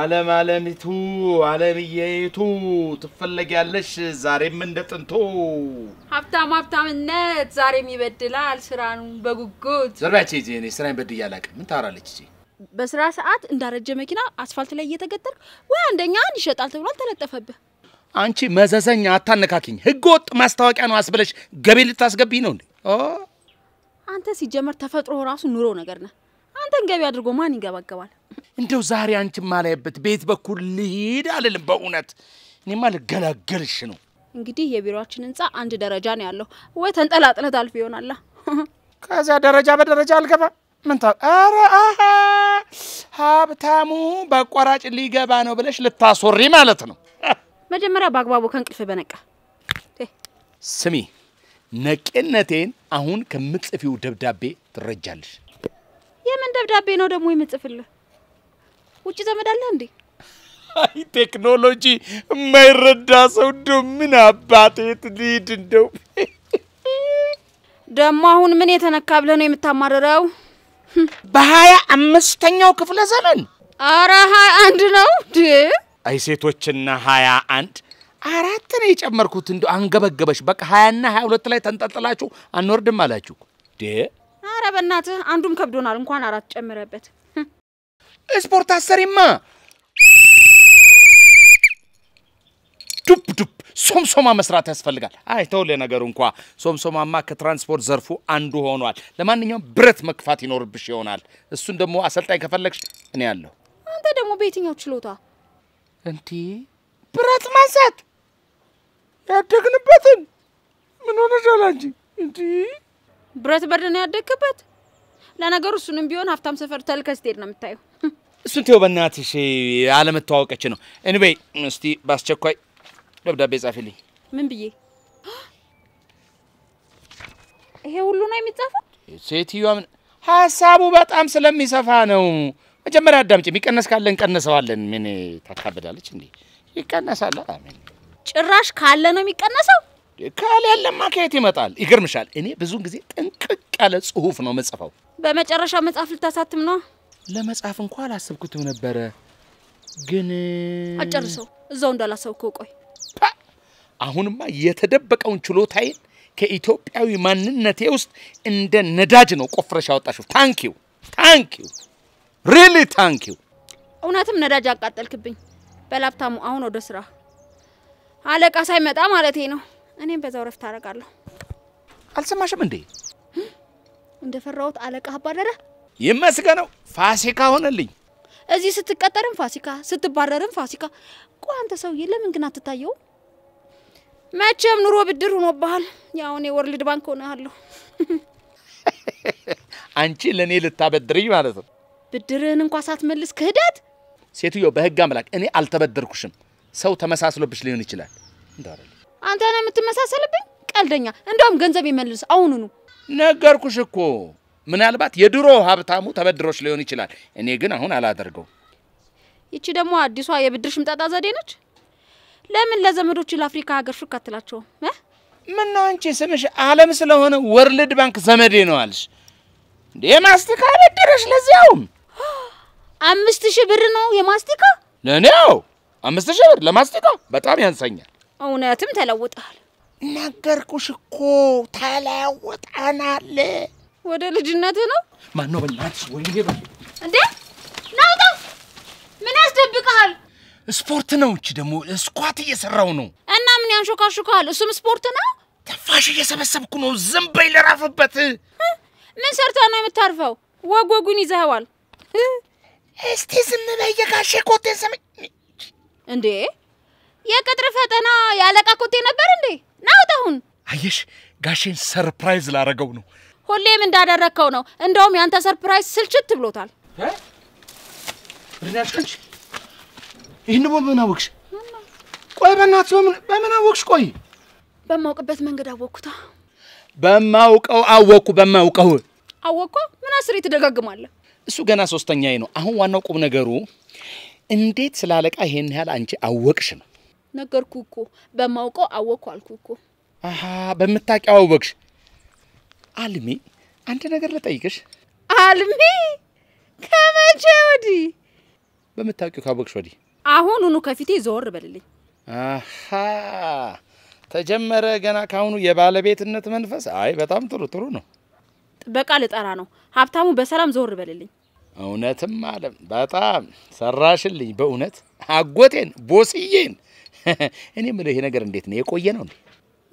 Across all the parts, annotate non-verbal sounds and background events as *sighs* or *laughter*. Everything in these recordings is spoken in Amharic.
አለም አለሚቱ አለምዬቱ ትፈለጊያለሽ ዛሬም እንደ ጥንቱ። ሀብታም ሀብታምነት ዛሬም ይበድላል ስራን በጉጉት። ዘርቢያቼ ዜ እኔ ስራ ይበድ እያላቅ ምን ታራለች እ በስራ ሰዓት እንዳረጀ መኪና አስፋልት ላይ እየተገጠር ወይ አንደኛ አንድ ይሸጣል ተብሎ አልተለጠፈብህ። አንቺ መዘዘኛ አታነካኪኝ። ህገ ወጥ ማስታወቂያ ነው አስብለሽ ገቢ ልታስገብኝ ነው እንዴ? አንተ ሲጀመር ተፈጥሮ ራሱ ኑሮ ነገር ነህ። አንተን ገቢ አድርጎ ማን ይንገባገባል? እንደው ዛሬ አንቺ ማላይበት ቤት በኩል ልሂድ አልልም። በእውነት እኔማ ልገላገልሽ ነው። እንግዲህ የቢሮችን ህንፃ አንድ ደረጃ ነው ያለው። ወይ ተንጠላጥለት አልፍ ይሆናላ። *laughs* ከዚያ ደረጃ በደረጃ አልገባ ምን ታ አሀ ሀብታሙ በአቋራጭ ሊገባ ነው ብለሽ ልታሶሪ ማለት ነው። *laughs* መጀመሪያ በአግባቡ ከእንቅልፍ በነቃ ስሚ፣ ነቄነቴን አሁን ከምትጽፊው ደብዳቤ ትረጃለሽ። የምን ደብዳቤ ነው ደግሞ የምጽፍልህ? ውጭ ዘመድ አለህ እንዴ? አይ ቴክኖሎጂ የማይረዳ ሰው እንደው ምን አባቴ ትልሂድ እንደው ደግሞ አሁን ምን የተነካ ብለህ ነው የምታማረረው? በሀያ አምስተኛው ክፍለ ዘመን አረ ሀያ አንድ ነው አይ ሴቶችና ሀያ አንድ አራት ነው የጨመርኩት። እንደው አንገበገበሽ። በቃ ሀያና ሀያ ሁለት ላይ ተንጠልጥላችሁ አንወርድም አላችሁ ዴ አረ በእናትህ አንዱም ከብዶናል፣ እንኳን አራት ጨምረበት። ስፖርት አሰሪማ ዱብ ዱብ ሶምሶማ መስራት ያስፈልጋል። አይ ተው፣ ለነገሩ እንኳ ሶምሶማማ ከትራንስፖርት ዘርፉ አንዱ ሆኗል። ለማንኛውም ብረት መክፋት ይኖርብሽ ይሆናል። እሱን ደግሞ አሰልጣኝ ከፈለግሽ እኔ ያለሁ። አንተ ደግሞ በየትኛው ችሎታ እንቲ ብረት ማንሳት ያደግንበትን ምን ሆነሻል አንቺ እንዲህ ብረት በር ነው ያደግክበት። ለነገሩ እሱንም ቢሆን ሀብታም ሰፈር ተልከ ስትሄድ ነው የምታየው። እሱን ተይው በእናትሽ፣ አለመተዋወቀች ነው። እንበይ እስቲ በአስቸኳይ ደብዳቤ ጻፊልኝ። ምን ብዬ? ይሄ ሁሉ ነው የሚጻፈው? ሴትዮዋ ምን ሀሳቡ በጣም ስለሚሰፋ ነው። መጀመሪያ አዳምጪ። የሚቀነስ ካለ እንቀነሰዋለን። ምን ታካብዳለች እንዴ? ይቀነሳል። ጭራሽ ካለ ነው የሚቀነሰው። ካልያለማ ከየት ይመጣል? ይገርምሻል፣ እኔ ብዙን ጊዜ ጥንቅቅ ያለ ጽሁፍ ነው ምጽፈው። በመጨረሻ መጽሐፍ ልታሳትም ነው? ለመጽሐፍ እንኳ አላሰብኩትም ነበረ፣ ግን አጨርሰው እዛው እንዳላሰብከው ቆይ። አሁንማ የተደበቀውን ችሎታዬን ከኢትዮጵያዊ ማንነቴ ውስጥ እንደ ነዳጅ ነው ቆፍረሽ ያወጣሽው። ታንኪው ታንኪው፣ ሪሊ ታንኪው። እውነትም ነዳጅ አቃጠልክብኝ። በላፕታሙ አሁን ወደ ስራ አለቃ ሳይመጣ ማለቴ ነው። እኔም በዛው ረፍት አደርጋለሁ። አልሰማሽም እንዴ? እንደፈራሁት አለቃ አባረረ። ይመስገነው፣ ፋሲካ ሆነልኝ። እዚህ ስትቀጠርም ፋሲካ፣ ስትባረርም ፋሲካ። ቆይ አንተ ሰውዬ ለምን ግን አትታየው? መቼም ኑሮ ብድር ሆኖብሃል። ያው እኔ ወርልድ ባንክ ሆነሃለሁ። *laughs* አንቺ ለእኔ ልታበድርኝ ማለት ነው? ብድርህን እንኳ ሳትመልስ ክህደት። ሴትዮ፣ በህግ አምላክ እኔ አልተበደርኩሽም። ሰው ተመሳስሎብሽ ሊሆን ይችላል እንዳረል አንተ ነህ የምትመሳሰልብኝ? ቀልደኛ! እንደውም ገንዘብ ይመልስ አሁኑኑ። ነገርኩሽ እኮ ምናልባት የድሮ ሀብታሙ ተበድሮች ሊሆን ይችላል። እኔ ግን አሁን አላደርገው። ይቺ ደግሞ አዲሷ የብድር ሽምጣጣ ዘዴ ነች። ለምን ለዘመዶች ለአፍሪካ ሀገር ሹክ አትላቸውም? ምን ነው አንቺ ስምሽ አለም ስለሆነ ወርልድ ባንክ ዘመዴ ነው አልሽ እንዴ? ማስቲካ በድረሽ ለዚያውም አምስት ሺህ ብር ነው የማስቲካ ለእኔ? አዎ አምስት ሺህ ብር ለማስቲካ በጣም ያንሰኛል። እውነትም ተለውጠሃል። ነገርኩሽ እኮ ተለውጠናል። ወደ ልጅነት ነው። ማን ነው በእናትሽ? ወይኔ እንዴ ናውጣው! ምን ያስደብቀሃል? ስፖርት ነው። እቺ ደግሞ ስኳት እየሰራው ነው። እና ምን ያንሾካሹካል? እሱም ስፖርት ነው። ትንፋሽ እየሰበሰብኩ ነው። ዝም በይ፣ ልረፍበት። ምን ሰርታ ነው የምታርፈው? ወጉን ይዘኸዋል። እስቲ ዝም በይ፣ የጋሼ ኮቴ ስም እንዴ የቅጥር ፈተና ያለቃ ኮቴ ነበር እንዴ? ናውጥ አሁን አየሽ፣ ጋሼን ሰርፕራይዝ ላረገው ነው። ሁሌም እንዳደረግከው ነው። እንደውም ያንተ ሰርፕራይዝ ስልችት ብሎታል። ሪናሽንሽ ይህን በምን አወቅሽ? ቆይ በእናትሽ በምን አወቅሽ? ቆይ በማውቅበት መንገድ አወቅኩታ። በማውቀው አወቅኩ። በማውቀው አወቅኩ። ምን አስሬ ትደጋግማለህ? እሱ ገና ሶስተኛዬ ነው። አሁን ዋናው ቁም ነገሩ እንዴት ስላለቃ ይሄን ያህል አንቺ አወቅሽ ነው። ነገርኩ እኮ በማውቀው አወቅኩ አልኩ እኮ። አሀ በምታውቂው አወቅሽ። አልሚ አንድ ነገር ልጠይቅሽ። አልሚ ከመቼ ወዲህ? በምታውቂው ካወቅሽ ወዲህ። አሁኑኑ ከፊቴ ዘወር በልልኝ። አሀ ተጀመረ ገና ካሁኑ የባለቤትነት መንፈስ። አይ በጣም ጥሩ ጥሩ ነው። ጥበቃ ልጠራ ነው። ሀብታሙ በሰላም ዘወር በልልኝ። እውነትም አለም በጣም ሰራሽልኝ። በእውነት አጎቴን ቦስዬን *laughs* እኔ የምለው ይሄ ነገር እንዴት ነው የቆየ ነው እንዴ?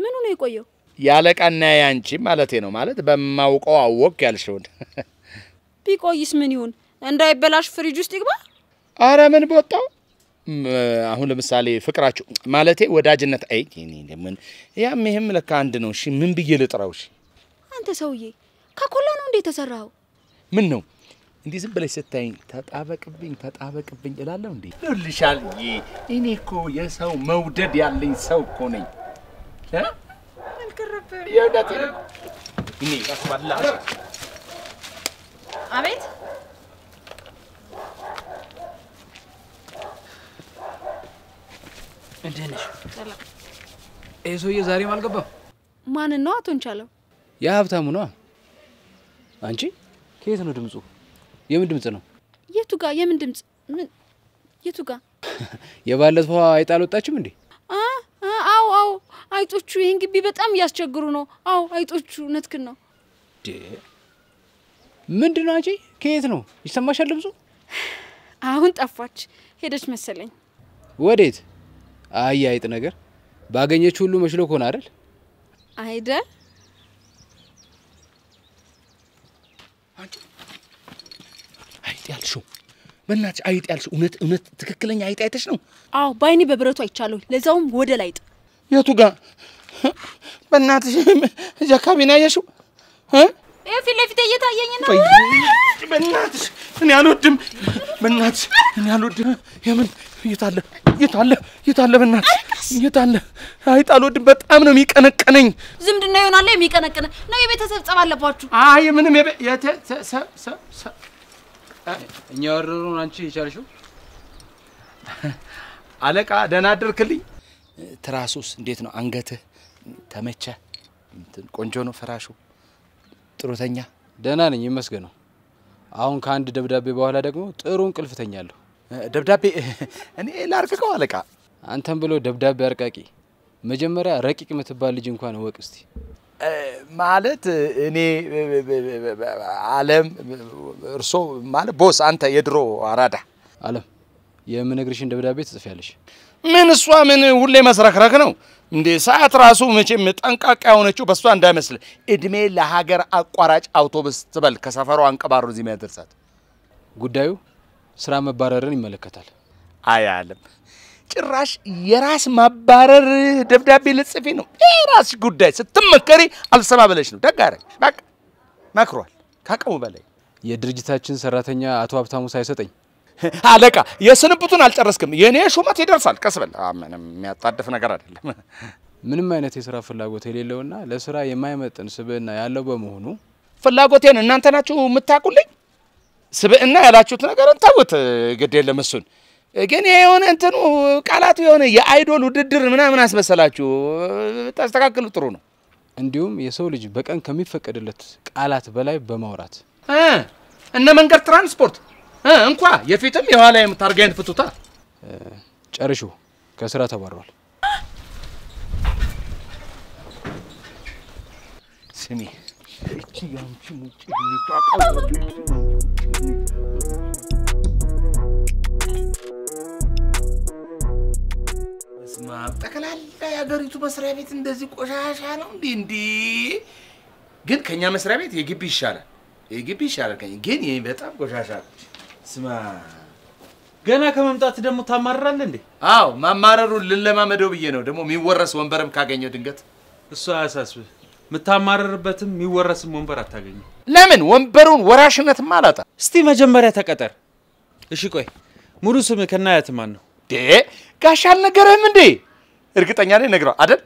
ምኑ ነው የቆየው? ያለቃና ያንቺ ማለቴ ነው። ማለት በማውቀው አወቅ ያልሽውን። *laughs* ቢቆይስ ምን ይሁን እንዳይበላሽ ፍሪጅ ውስጥ ይግባ። አረ ምን በወጣው አሁን ለምሳሌ ፍቅራችሁ ማለቴ ወዳጅነት፣ አይ ምን ያም ይሄም ለካ አንድ ነው። እሺ ምን ብዬ ልጥራው? እሺ አንተ ሰውዬ ከኮላ ነው እንዴ የተሰራኸው? ምን ነው እንዲህ ዝም ብለሽ ስታይኝ ተጣበቅብኝ ተጣበቅብኝ እላለሁ እንዴ? ልልሻል እኔ እኮ የሰው መውደድ ያለኝ ሰው እኮ ነኝ። አቤት እንዴት ነሽ? ሰውዬ ዛሬም አልገባም። ማንን ነው አቶ እንቻለው? ያ ነዋ። አንቺ ከየት ነው ድምፁ? የምን ድምፅ ነው? የቱ ጋ የምን ድምጽ? ምን የቱ ጋ? *laughs* የባለፈው አይጥ አልወጣችም እንዴ? አዎ አዎ፣ አይጦቹ ይህን ግቢ በጣም እያስቸግሩ ነው። አዎ አይጦቹ፣ ነትክን ነው። ምንድን ነው አንቺ? ከየት ነው? ይሰማሻል ድምፁ? *sighs* አሁን ጠፋች፣ ሄደች መሰለኝ። ወዴት? አይ አይጥ ነገር ባገኘች ሁሉ መሽሎ ከሆነ አይደል አይደ አንቺ ያልሽው? በእናትሽ አይጥ ያልሽው እውነት እውነት ትክክለኛ አይጥ አይተሽ ነው? አዎ በአይኔ በብረቱ አይቻለሁ። ለዛውም ወደ ላይጥ። የቱ ጋ? በእናትሽ እዚህ አካባቢ ነው ያየሽው? ፊት ለፊት እየታየኝ ነው። በእናትሽ እኔ አልወድም። በእናትሽ እኔ አልወድም። የምን የታለ የታለ የታለ? በእናትሽ የታለ? አይጥ አልወድም። በጣም ነው የሚቀነቀነኝ። ዝምድና ይሆናል የሚቀነቀነ ነው። የቤተሰብ ጸብ አለባችሁ? አይ ምንም የቤተሰብ እኛ ወረሩን አንቺ የቻልሽው አለቃ፣ ደህና አደርክልኝ። ትራሱስ እንዴት ነው? አንገትህ ተመቸ? ቆንጆ ነው ፍራሹ? ጥሩተኛ? ደህና ነኝ ይመስገነው። አሁን ከአንድ ደብዳቤ በኋላ ደግሞ ጥሩ እንቅልፍ ተኛለሁ። ደብዳቤ *laughs* እኔ ላርቅቀው አለቃ። አንተም ብሎ ደብዳቤ አርቃቂ። መጀመሪያ ረቂቅ የምትባል ልጅ እንኳን እወቅ እስቲ። ማለት እኔ አለም እርሶ ማለት ቦስ አንተ የድሮ አራዳ አለም የምነግርሽን ደብዳቤ ትጽፊያለሽ። ምን እሷ ምን ሁሌ መስረክረክ ነው እንዴ? ሰዓት ራሱ መቼም ጠንቃቃ የሆነችው በእሷ እንዳይመስል። እድሜ ለሀገር አቋራጭ አውቶቡስ ትበል ከሰፈሯ አንቀባሮ እዚህ የሚያደርሳት ጉዳዩ ስራ መባረርን ይመለከታል። አይ አለም ጭራሽ የራስ ማባረር ደብዳቤ ልጽፊ ነው። የራስ ጉዳይ ስትመከሪ አልሰማ ብለሽ ነው። ደጋረ መክሯል ከአቅሙ በላይ የድርጅታችን ሰራተኛ አቶ ሀብታሙ ሳይሰጠኝ *laughs* አለቃ የስንብቱን አልጨረስክም። የእኔ ሹመት ይደርሳል። ቀስ በል። ምንም የሚያጣድፍ ነገር አይደለም። *laughs* ምንም አይነት የስራ ፍላጎት የሌለውና ለስራ የማይመጥን ስብዕና ያለው በመሆኑ ፍላጎቴን እናንተ ናችሁ የምታውቁልኝ። ስብዕና ያላችሁት ነገርን ተውት፣ ግድ የለም እሱን ግን ይሄ የሆነ እንትኑ ቃላቱ የሆነ የአይዶል ውድድር ምናምን አስመሰላችሁ። ታስተካክሉ፣ ጥሩ ነው። እንዲሁም የሰው ልጅ በቀን ከሚፈቀድለት ቃላት በላይ በማውራት እነ መንገድ ትራንስፖርት እንኳ የፊትም የኋላ የምታርጋይን ፍቱታ ጨርሹ ከስራ ተባሯል። ስሜ እቺ ያንቺ ሙጭ በስመ አብ ጠቅላላ የሀገሪቱ መስሪያ ቤት እንደዚህ ቆሻሻ ነው እንዴ? እንዴ ግን ከኛ መስሪያ ቤት የግቢ ይሻላል፣ የግቢ ይሻላል። ከኛ ግን ይሄ በጣም ቆሻሻ ነው። ስማ ገና ከመምጣት ደግሞ ታማርራለህ እንዴ? አዎ ማማረሩን ልለማመደው ብዬ ነው። ደግሞ የሚወረስ ወንበርም ካገኘው ድንገት እሱ አያሳስብህ። የምታማረርበትም የሚወረስም ወንበር አታገኘ። ለምን? ወንበሩን ወራሽነትማ አላጣ። እስቲ መጀመሪያ ተቀጠር። እሺ ቆይ ሙሉ ስምህ ከና ያት ነው? ጋሽ አልነገረህም እንዴ? እርግጠኛ ነኝ ነግረዋል አይደል?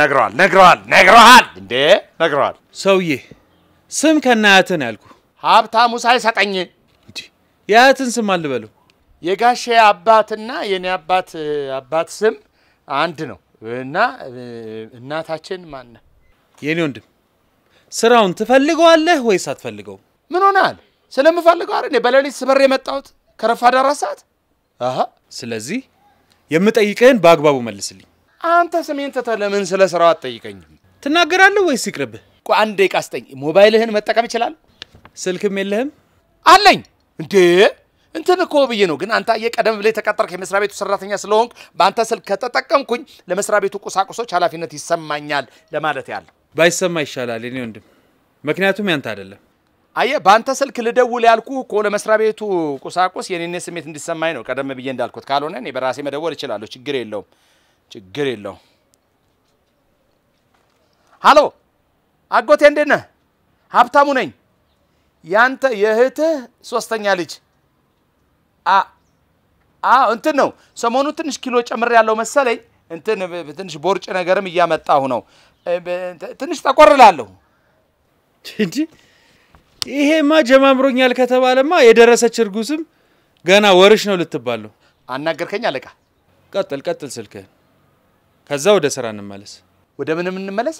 ነግረዋል ነግረዋል ነግረዋል እንዴ ነግረዋል። ሰውዬ ስም ከናያትህ ነው ያልኩህ። ሀብታሙ ሳይሰጠኝ የአያትን ስም አልበለው። የጋሼ አባትና የኔ አባት አባት ስም አንድ ነው እና እናታችን ማን ማነ የኔ ወንድም ስራውን ትፈልገዋለህ ወይስ አትፈልገውም? ምን ሆናል? ስለምፈልገው አይደል በሌሊት ስበር የመጣሁት ከረፋዳ አራት ሰዓት ስለዚህ የምጠይቅህን በአግባቡ መልስልኝ። አንተ ስሜን ትተህ ለምን ስለ ስራው አትጠይቀኝም? ትናገራለህ ወይስ ይቅርብህ? ቆይ አንድ ደቂቃ ስጠኝ። ሞባይልህን መጠቀም ይችላል? ስልክም የለህም? አለኝ። እንዴ እንትን እኮ ብዬ ነው። ግን አንተ የቀደም ብለህ የተቀጠርክ የመስሪያ ቤቱ ሰራተኛ ስለሆንክ በአንተ ስልክ ከተጠቀምኩኝ ለመስሪያ ቤቱ ቁሳቁሶች ኃላፊነት ይሰማኛል ለማለት ያለ ባይሰማ ይሻላል የኔ ወንድም፣ ምክንያቱም ያንተ አይደለም። አየ በአንተ ስልክ ልደውል ያልኩ እኮ ለመስሪያ ቤቱ ቁሳቁስ የኔን ስሜት እንዲሰማኝ ነው። ቀደም ብዬ እንዳልኩት ካልሆነ እኔ በራሴ መደወል እችላለሁ። ችግር የለውም፣ ችግር የለውም። ሀሎ አጎቴ እንዴት ነህ? ሀብታሙ ነኝ። ያንተ የእህትህ ሶስተኛ ልጅ አ እንትን ነው ሰሞኑ ትንሽ ኪሎ ጨምር ያለው መሰለኝ። እንትን ትንሽ ቦርጭ ነገርም እያመጣሁ ነው። ትንሽ ጠቆርላለሁ እንጂ ይሄማ ጀማምሮኛል ከተባለማ የደረሰች እርጉዝም ገና ወርሽ ነው ልትባል ነው። አናገርከኝ አለቃ። ቀጥል ቀጥል ስልክህን። ከዛ ወደ ስራ እንመለስ። ወደ ምንም እንመለስ?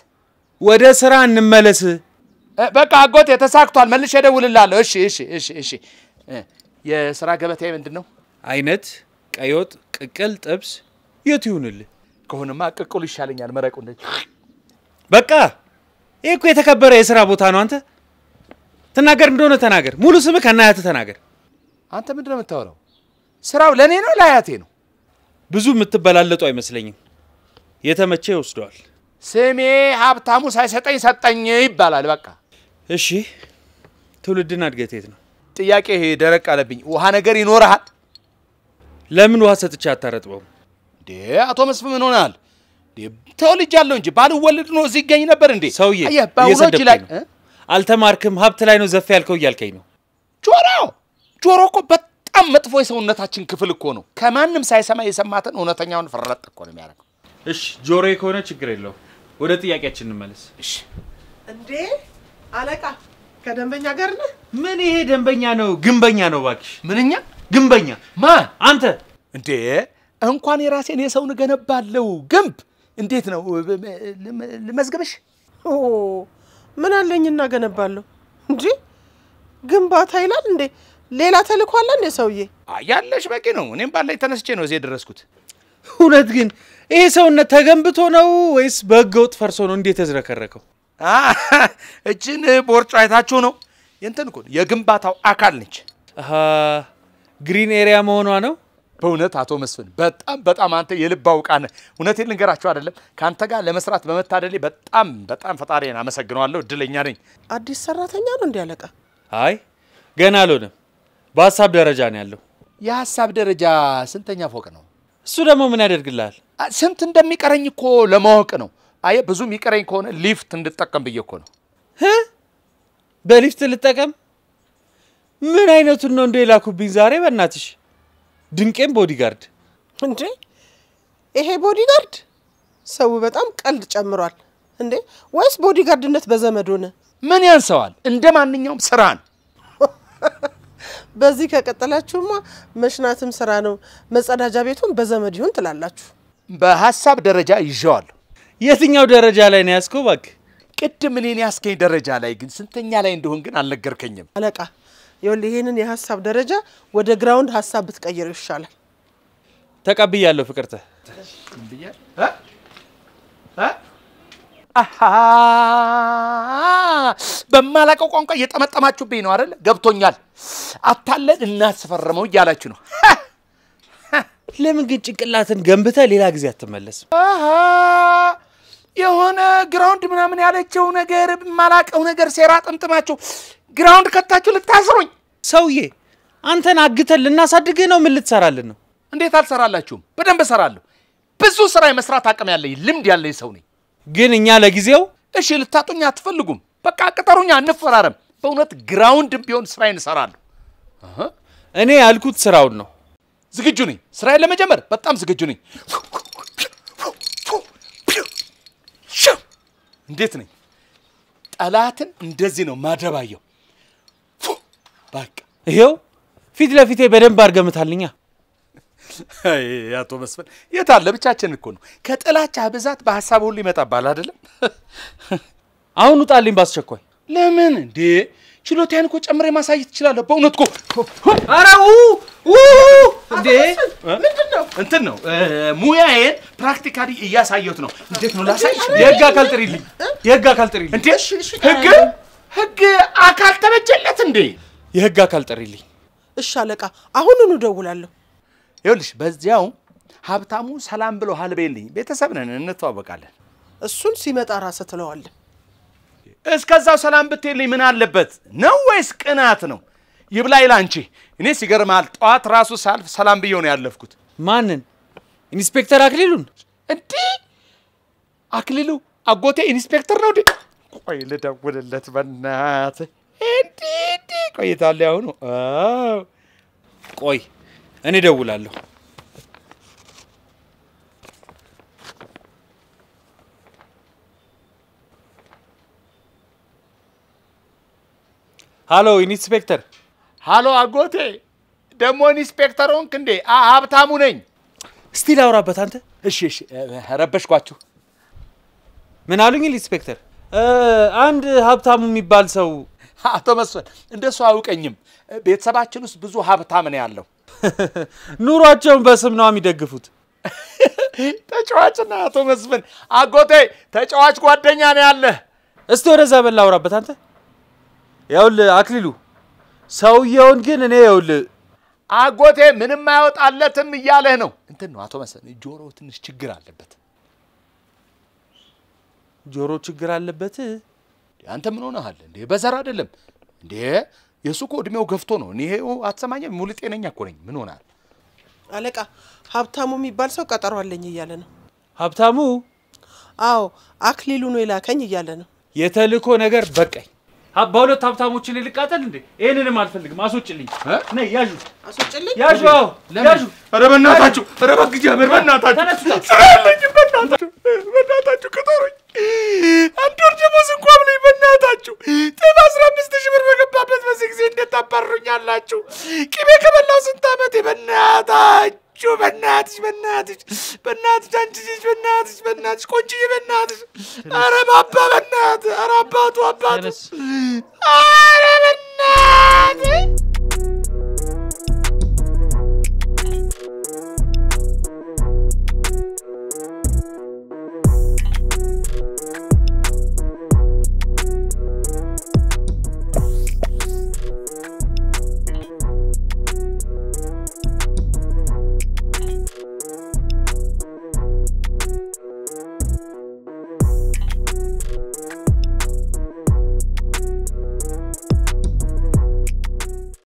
ወደ ስራ እንመለስ። በቃ አጎቴ ተሳክቷል። መልሼ እደውልልሃለሁ። እሺ፣ እሺ፣ እሺ፣ እሺ። የስራ ገበታዬ ምንድን ነው? አይነት ቀይ ወጥ፣ ቅቅል፣ ጥብስ የት ይሁንልህ? ከሆነማ ቅቅሉ ይሻለኛል። መረቁ በቃ ይህ እኮ የተከበረ የስራ ቦታ ነው አንተ ትናገር እንደሆነ ተናገር። ሙሉ ስምህ ከነ አያትህ ተናገር። አንተ ምንድን ነው የምታወራው? ስራው ለእኔ ነው ለአያቴ ነው? ብዙ የምትበላለጡ አይመስለኝም። የተመቼ ይወስደዋል። ስሜ ሀብታሙ ሳይሰጠኝ ሰጠኝ ይባላል። በቃ እሺ። ትውልድና እድገት የት ነው? ጥያቄ ደረቅ አለብኝ። ውሃ ነገር ይኖርሃል? ለምን ውሃ ሰጥቼ አታረጥበው? እንዴ አቶ መስፍ ምን ሆናል? ተወልጃለሁ እንጂ ባልወለድ ነው እዚህ ይገኝ ነበር እንዴ? ሰውዬ እየሰደብከኝ አልተማርክም፣ ሀብት ላይ ነው ዘፍ ያልከው እያልከኝ ነው። ጆሮ ጆሮ እኮ በጣም መጥፎ የሰውነታችን ክፍል እኮ ነው። ከማንም ሳይሰማ የሰማትን እውነተኛውን ፍረጥ እኮ ነው የሚያደርገው። እሺ ጆሮ ከሆነ ችግር የለው። ወደ ጥያቄያችን እንመለስ። እሺ እንዴ አለቃ ከደንበኛ ጋር ነህ? ምን ይሄ ደንበኛ ነው ግንበኛ ነው። እባክሽ ምንኛ ግንበኛ? ማ አንተ? እንዴ እንኳን የራሴን የሰውን ገነባለው ግንብ እንዴት ነው ልመዝግብሽ? ምን አለኝ እናገነባለሁ እንጂ ግንባታ ይላል እንዴ? ሌላ ተልእኮ አለ እንዴ? ሰውዬ ያለሽ በቂ ነው። እኔም ባላይ ተነስቼ ነው እዚህ የደረስኩት። እውነት ግን ይሄ ሰውነት ተገንብቶ ነው ወይስ በህገውጥ ፈርሶ ነው እንዴ የተዝረከረከው? እችን ቦርጮ አይታችሁ ነው? የእንትን እኮ የግንባታው አካል ነች። ግሪን ኤሪያ መሆኗ ነው በእውነት አቶ መስፍን በጣም በጣም አንተ የልብ አውቃነ እውነት ልንገራቸው አይደለም ከአንተ ጋር ለመስራት በመታደሌ በጣም በጣም ፈጣሪን አመሰግነዋለሁ። እድለኛ ነኝ። አዲስ ሰራተኛ ነው እንዲያለቃ? አይ ገና አልሆነም። በሀሳብ ደረጃ ነው ያለው። የሀሳብ ደረጃ ስንተኛ ፎቅ ነው? እሱ ደግሞ ምን ያደርግልሃል? ስንት እንደሚቀረኝ እኮ ለማወቅ ነው። አየ ብዙ የሚቀረኝ ከሆነ ሊፍት እንድጠቀም ብዬ እኮ ነው። በሊፍት ልጠቀም? ምን አይነቱን ነው እንደ የላኩብኝ ዛሬ በእናትሽ ድንቄም ቦዲጋርድ እንዴ! ይሄ ቦዲጋርድ ሰው በጣም ቀልድ ጨምሯል እንዴ! ወይስ ቦዲጋርድነት በዘመድ ሆነ? ምን ያንሰዋል? እንደ ማንኛውም ስራ ነው። *laughs* በዚህ ከቀጠላችሁማ መሽናትም ስራ ነው። መጸዳጃ ቤቱን በዘመድ ይሁን ትላላችሁ። በሀሳብ ደረጃ ይዣዋለሁ። የትኛው ደረጃ ላይ ነው ያስኩ? እባክህ ቅድም እኔን ያስገኝ ደረጃ ላይ ግን ስንተኛ ላይ እንደሆን ግን አልነገርከኝም አለቃ። ይኸውልህ ይህንን የሀሳብ ደረጃ ወደ ግራውንድ ሀሳብ ብትቀይረው ይሻላል። ተቀብያለሁ ፍቅርተ። በማላቀው ቋንቋ እየጠመጠማችሁብኝ ነው አይደል? ገብቶኛል። አታለን እናስፈርመው እያላችሁ ነው። ለምን ግን ጭንቅላትን ገንብተ ሌላ ጊዜ አትመለስም? የሆነ ግራውንድ ምናምን ያለችው ነገር ማላቀው ነገር ሴራ ጠምጥማቸው ግራውንድ ከታችሁ ልታስሩኝ? ሰውዬ አንተን አግተን ልናሳድግህ ነው? ምን ልትሰራልን ነው? እንዴት አልሰራላችሁም? በደንብ እሰራለሁ። ብዙ ስራ የመስራት አቅም ያለኝ ልምድ ያለኝ ሰው ነኝ። ግን እኛ ለጊዜው እሺ፣ ልታጡኝ አትፈልጉም። በቃ ቅጠሩኛ፣ እንፈራረም። በእውነት ግራውንድም ቢሆን ስራዬን እሰራለሁ። እኔ ያልኩት ስራውን ነው። ዝግጁ ነኝ። ስራዬን ለመጀመር በጣም ዝግጁ ነኝ። እንዴት ነኝ? ጠላትን እንደዚህ ነው ማደባየው። በቃ ይሄው ፊት ለፊቴ በደንብ አርገምታልኛ። አቶ መስፈን የት አለ? ብቻችን እኮ ነው። ከጥላቻ ብዛት በሀሳብ ሁሉ ይመጣባል አይደለም። አሁን ውጣልኝ ባስቸኳይ። ለምን እንዴ? ችሎታዬን እኮ ጨምሬ ማሳየት ትችላለሁ። በእውነት እኮ አራው እንዴ ምንድነው? እንትን ነው ሙያዬን ፕራክቲካሊ እያሳየሁት ነው። እንዴት ነው ላሳይ? የህግ አካል ጥሪልኝ፣ የህግ አካል ጥሪልኝ። እንዴ ህግ ህግ አካል ተበጀለት እንዴ የህግ አካል ጥሪልኝ። እሺ አለቃ፣ አሁኑኑ እደውላለሁ። ይኸውልሽ፣ በዚያው ሀብታሙ ሰላም ብሎ ሀልቤልኝ ቤተሰብ ነን፣ እንተዋወቃለን። እሱን ሲመጣ ራስህ ትለዋለህ። እስከዛው ሰላም ብትልኝ ምን አለበት ነው ወይስ ቅናት ነው? ይብላኝ ላንቺ። እኔ ሲገርማል፣ ጠዋት ራሱ ሳልፍ ሰላም ብየሆነ ነው ያለፍኩት። ማንን? ኢንስፔክተር አክሊሉን። እንዲህ አክሊሉ አጎቴ ኢንስፔክተር ነው እንዴ? ቆይ ልደውልለት። በናት እንዲ ቆይታለ። አሁኑ ቆይ እኔ ደውላለሁ። ሃሎ ኢንስፔክተር። ሃሎ አጎቴ፣ ደግሞ ኢንስፔክተር ሆንክ እንዴ? ሀብታሙ ነኝ። እስቲ ላውራበት አንተ። እሺ እሺ፣ ረበሽኳችሁ። ምን አሉኝ ኢንስፔክተር? አንድ ሀብታሙ የሚባል ሰው አቶ መስፍን እንደሱ አያውቀኝም። ቤተሰባችን ውስጥ ብዙ ሀብታም ነው ያለው። *laughs* ኑሯቸውን በስም ነው የሚደግፉት። *laughs* ተጫዋችና አቶ መስፍን አጎቴ ተጫዋች ጓደኛ ነው ያለ። እስቲ ወደዛ በላ አውራበት አንተ ያውል አክሊሉ፣ ሰውየውን ግን እኔ ይኸውልህ አጎቴ ምንም አያወጣለትም እያለህ ነው። እንትን ነው አቶ መስፍን፣ ጆሮ ትንሽ ችግር አለበት። ጆሮ ችግር አለበት አንተ ምን ሆነሃል እንዴ? በዘር አይደለም እንዴ? የእሱ እኮ እድሜው ገፍቶ ነው። እኔ ይኸው አትሰማኝም? ሙሉ ጤነኛ እኮ ነኝ። ምን ሆናል? አለቃ ሀብታሙ የሚባል ሰው ቀጠሮ አለኝ እያለ ነው። ሀብታሙ? አዎ አክሊሉ ነው የላከኝ እያለ ነው። የተልእኮ ነገር በቃኝ። በሁለት ሀብታሞች ላይ ልቃጠል እንዴ? ይሄንንም አልፈልግም። አስወጭልኝ። ነይ ያዡ፣ አስወጭልኝ፣ ያዡ፣ ያዡ። ኧረ በእናታችሁ፣ ኧረ በእግዚአብሔር በእናታችሁ፣ ስራ የለኝም። በእናታችሁ፣ በእናታችሁ ቅጠሩኝ። አንድ ወር ደሞዝ እንኳ ብለኝ በእናታችሁ። ጤፍ አስራ አምስት ሺህ ብር በገባበት በዚህ ጊዜ እንዴት ታባርሩኛላችሁ? ቅቤ ከበላው ስንት ዓመቴ። በእናታችሁ፣ በእናትሽ፣ በእናትሽ፣ በእናትሽ፣ አንቺ ልጅ፣ በእናትሽ፣ በእናትሽ፣ ቆንጅዬ፣ በእናትሽ፣ ኧረ ባባ፣ በእናትህ፣ ኧረ አባቱ፣ አባቱ I didn't know.